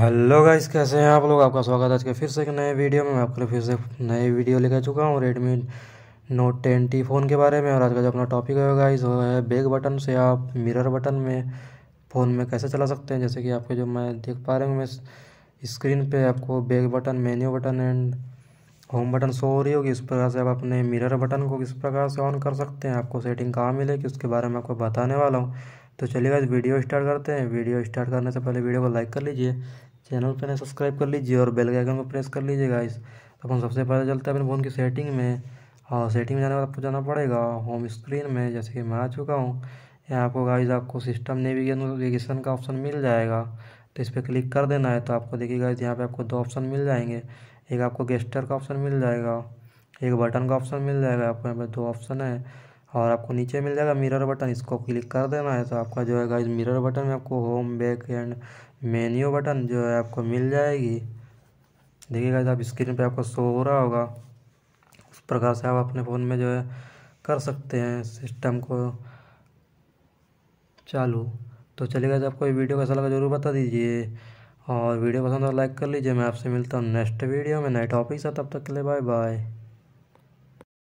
hello guys कैसे हैं आप लोग आपका स्वागत है आज के फिर से एक नए वीडियो में मैं आपके लिए फिर से नए वीडियो लेकर चुका हूँ Redmi note ten T phone के बारे में और आज का जो अपना टॉपिक है गाइस वो है बैक बटन से आप मिरर बटन में फ़ोन में कैसे चला सकते हैं जैसे कि आपके जो मैं देख पा रहे हूँ मैं स्क्रीन पर आपको back button menu button and home button show हो रही होगी इस प्रकार से आप अपने मिरर बटन को किस प्रकार से ऑन कर सकते हैं आपको सेटिंग कहाँ मिलेगी उसके बारे में आपको बताने वाला हूँ तो चलिए गाइस वीडियो स्टार्ट करते हैं वीडियो स्टार्ट करने से पहले वीडियो को लाइक कर लीजिए चैनल पर सब्सक्राइब कर लीजिए और बेल आइकन को प्रेस कर लीजिएगा इस तो अपन सबसे पहले चलते हैं अपने फ़ोन की सेटिंग में और सेटिंग में जाने वाला आपको जाना पड़ेगा होम स्क्रीन में जैसे कि मैं आ चुका हूँ यहाँ आपको गाइज आपको सिस्टम नेविगेशन का ऑप्शन मिल जाएगा तो इस पर क्लिक कर देना है तो आपको देखिए गाइज यहाँ पे आपको दो ऑप्शन मिल जाएंगे एक आपको गेस्टर का ऑप्शन मिल जाएगा एक बटन का ऑप्शन मिल जाएगा आपको यहाँ पर दो ऑप्शन है और आपको नीचे मिल जाएगा मिरर बटन इसको क्लिक कर देना है तो आपका जो है गाइज मिरर बटन में आपको home back and menu button जो है आपको मिल जाएगी देखिए गाइज आप स्क्रीन पे आपको शो हो रहा होगा उस प्रकार से आप अपने फ़ोन में जो है कर सकते हैं सिस्टम को चालू तो चलिए गाइज आपको ये वीडियो कैसा लगा जरूर बता दीजिए और वीडियो पसंद हो लाइक तो कर लीजिए मैं आपसे मिलता हूँ नेक्स्ट वीडियो में नए टॉपिक से तब तक के लिए बाय बाय